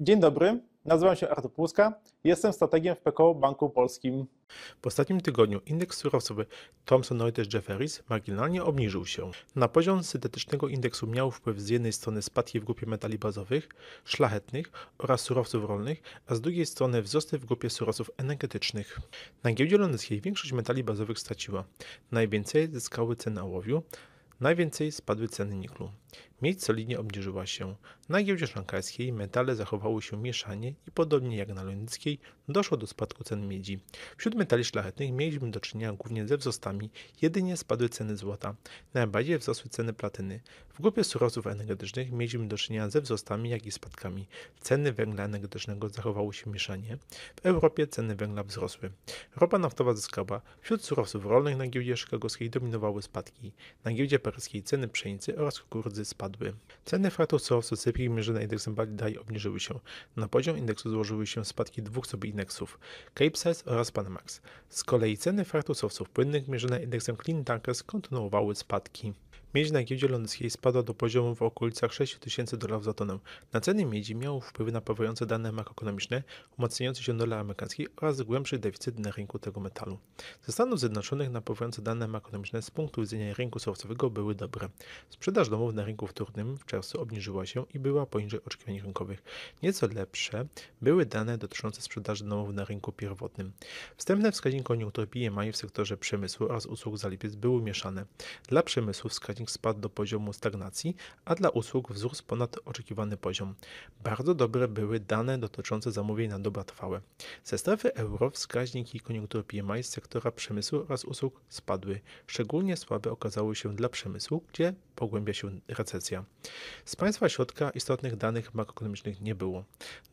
Dzień dobry, nazywam się Artur Płuska, jestem strategiem w PKO Banku Polskim. W ostatnim tygodniu indeks surowcowy Thomson Reuters Jefferies marginalnie obniżył się. Na poziom syntetycznego indeksu miał wpływ z jednej strony spadki w grupie metali bazowych, szlachetnych oraz surowców rolnych, a z drugiej strony wzrosty w grupie surowców energetycznych. Na giełdzie londyńskiej większość metali bazowych straciła. Najwięcej zyskały ceny ołowiu, najwięcej spadły ceny niklu. Miedź solidnie obniżyła się. Na giełdzie szanghajskiej metale zachowały się mieszanie i podobnie jak na londyńskiej doszło do spadku cen miedzi. Wśród metali szlachetnych mieliśmy do czynienia głównie ze wzrostami, jedynie spadły ceny złota. Najbardziej wzrosły ceny platyny. W grupie surowców energetycznych mieliśmy do czynienia ze wzrostami, jak i spadkami. Ceny węgla energetycznego zachowały się mieszanie. W Europie ceny węgla wzrosły. Ropa naftowa zyskała. Wśród surowców rolnych na giełdzie szkagowskiej dominowały spadki. Na giełdzie paryskiej ceny pszenicy oraz kukurydzy spadły. Ceny faktów surowców sypkich mierzone indeksem BDI obniżyły się. Na poziom indeksu złożyły się spadki dwóch subindeksów Size oraz Panamax. Z kolei ceny faktów płynnych mierzone indeksem Clean Tankers kontynuowały spadki. Miedź na giełdzie londyńskiej spadła do poziomu w okolicach 6000 dolarów za tonę. Na ceny miedzi miało wpływy napawające dane makroekonomiczne, umacniający się dolar amerykański oraz głębszy deficyt na rynku tego metalu. Ze Stanów Zjednoczonych napawające dane makroekonomiczne z punktu widzenia rynku surowcowego były dobre. Sprzedaż domów na rynku wtórnym w czerwcu obniżyła się i była poniżej oczekiwań rynkowych. Nieco lepsze były dane dotyczące sprzedaży domów na rynku pierwotnym. Wstępne wskaźniki koniunktury PMI w sektorze przemysłu oraz usług za lipiec były mieszane. Dla przemysłu wskaźnik rating spadł do poziomu stagnacji, a dla usług wzrósł ponad oczekiwany poziom. Bardzo dobre były dane dotyczące zamówień na dobra trwałe. Ze strefy euro wskaźniki koniunktury PMI z sektora przemysłu oraz usług spadły. Szczególnie słabe okazały się dla przemysłu, gdzie pogłębia się recesja. Z państwa środka istotnych danych makroekonomicznych nie było.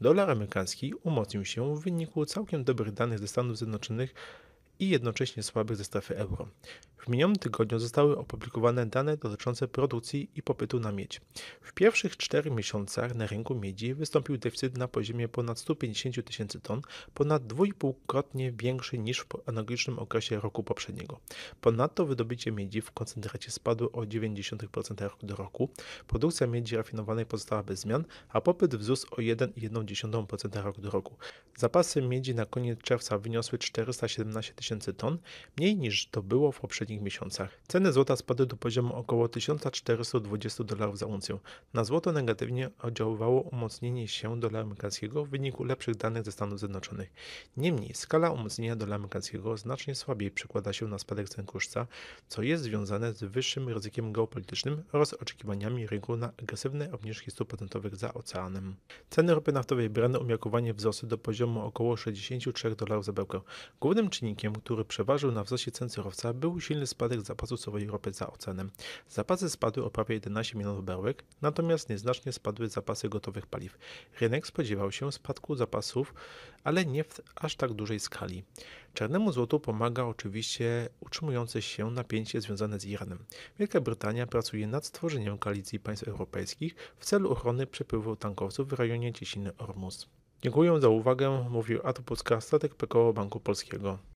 Dolar amerykański umocnił się w wyniku całkiem dobrych danych ze Stanów Zjednoczonych i jednocześnie słabych ze strefy euro. W minionym tygodniu zostały opublikowane dane dotyczące produkcji i popytu na miedź. W pierwszych czterech miesiącach na rynku miedzi wystąpił deficyt na poziomie ponad 150 tysięcy ton, ponad dwójpółkrotnie większy niż w analogicznym okresie roku poprzedniego. Ponadto wydobycie miedzi w koncentracie spadło o 90% rok do roku, produkcja miedzi rafinowanej pozostała bez zmian, a popyt wzrósł o 1,1% rok do roku. Zapasy miedzi na koniec czerwca wyniosły 417 tysięcy ton, mniej niż to było w poprzednim ostatnich miesiącach. Ceny złota spadły do poziomu około 1420 dolarów za uncję. Na złoto negatywnie oddziaływało umocnienie się dolara amerykańskiego w wyniku lepszych danych ze Stanów Zjednoczonych. Niemniej skala umocnienia dolara amerykańskiego znacznie słabiej przekłada się na spadek cen kruszca, co jest związane z wyższym ryzykiem geopolitycznym oraz oczekiwaniami rynku na agresywne obniżki stóp procentowych za oceanem. Ceny ropy naftowej brano umiarkowanie wzrosły do poziomu około 63 dolarów za bełkę. Głównym czynnikiem, który przeważył na wzroście cen surowca był silny silny spadek zapasów surowej ropy za oceanem. Zapasy spadły o prawie 11 milionów baryłek, natomiast nieznacznie spadły zapasy gotowych paliw. Rynek spodziewał się spadku zapasów, ale nie w aż tak dużej skali. Czarnemu złotu pomaga oczywiście utrzymujące się napięcie związane z Iranem. Wielka Brytania pracuje nad stworzeniem koalicji państw europejskich w celu ochrony przepływu tankowców w rejonie cieśniny Ormus. Dziękuję za uwagę, mówił Atu statek PKO Banku Polskiego.